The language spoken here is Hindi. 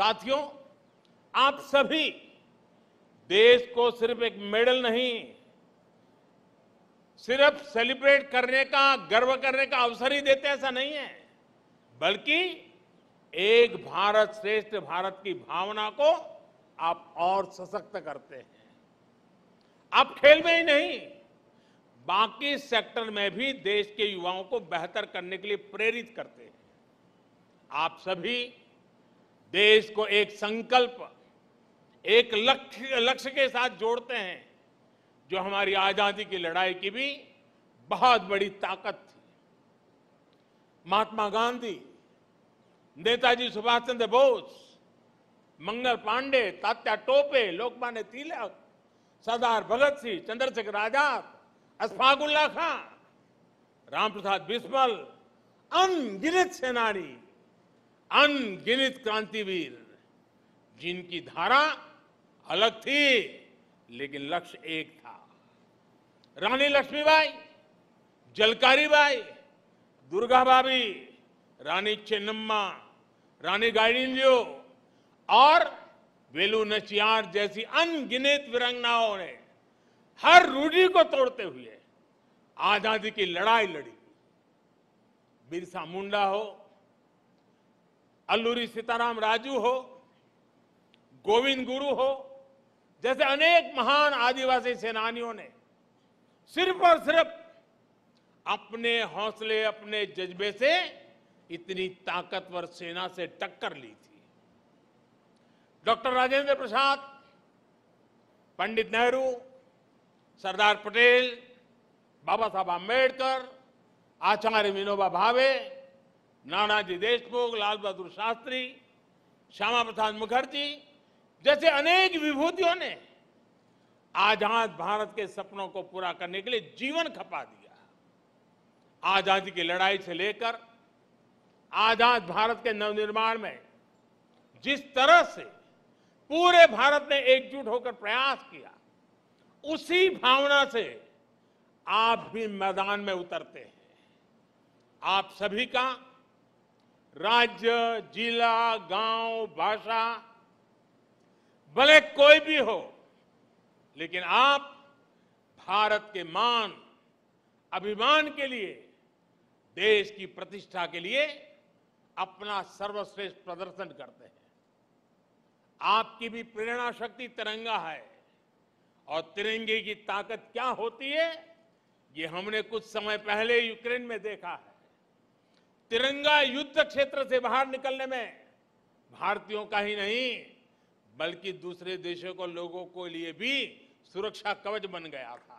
साथियों आप सभी देश को सिर्फ एक मेडल नहीं सिर्फ सेलिब्रेट करने का गर्व करने का अवसर ही देते ऐसा नहीं है बल्कि एक भारत श्रेष्ठ भारत की भावना को आप और सशक्त करते हैं आप खेल में ही नहीं बाकी सेक्टर में भी देश के युवाओं को बेहतर करने के लिए प्रेरित करते हैं आप सभी देश को एक संकल्प एक लक्ष्य लक्ष्य के साथ जोड़ते हैं जो हमारी आजादी की लड़ाई की भी बहुत बड़ी ताकत थी महात्मा गांधी नेताजी सुभाष चंद्र बोस मंगल पांडे तात्या टोपे लोकमान्य तिलक सरदार भगत सिंह चंद्रशेखर आजाद अशफाकुल्ला खान खां राम प्रसाद बिस्मल अनगिनत सेनानी अनगिनित क्रांतिवीर जिनकी धारा अलग थी लेकिन लक्ष्य एक था रानी लक्ष्मीबाई जलकारी बाई दुर्गा भाभी रानी चेन्नम्मा रानी गाइडिंजो और वेलू नचियार जैसी अनगिनत विरंगनाओं ने हर रूढ़ी को तोड़ते हुए आजादी की लड़ाई लड़ी बिरसा मुंडा हो अल्लूरी सीताराम राजू हो गोविंद गुरु हो जैसे अनेक महान आदिवासी सेनानियों ने सिर्फ और सिर्फ अपने हौसले अपने जज्बे से इतनी ताकतवर सेना से टक्कर ली थी डॉक्टर राजेंद्र प्रसाद पंडित नेहरू सरदार पटेल बाबा साहब आम्बेडकर आचार्य विनोबा भावे नानाजी देशमुख लाल बहादुर शास्त्री श्यामा प्रसाद मुखर्जी जैसे अनेक विभूतियों ने आजाद भारत के सपनों को पूरा करने के लिए जीवन खपा दिया आजादी की लड़ाई से लेकर आजाद भारत के नवनिर्माण में जिस तरह से पूरे भारत ने एकजुट होकर प्रयास किया उसी भावना से आप भी मैदान में उतरते हैं आप सभी का राज्य जिला गांव भाषा भले कोई भी हो लेकिन आप भारत के मान अभिमान के लिए देश की प्रतिष्ठा के लिए अपना सर्वश्रेष्ठ प्रदर्शन करते हैं आपकी भी प्रेरणा शक्ति तिरंगा है और तिरंगे की ताकत क्या होती है ये हमने कुछ समय पहले यूक्रेन में देखा है तिरंगा युद्ध क्षेत्र से बाहर निकलने में भारतीयों का ही नहीं बल्कि दूसरे देशों के लोगों के लिए भी सुरक्षा कवच बन गया था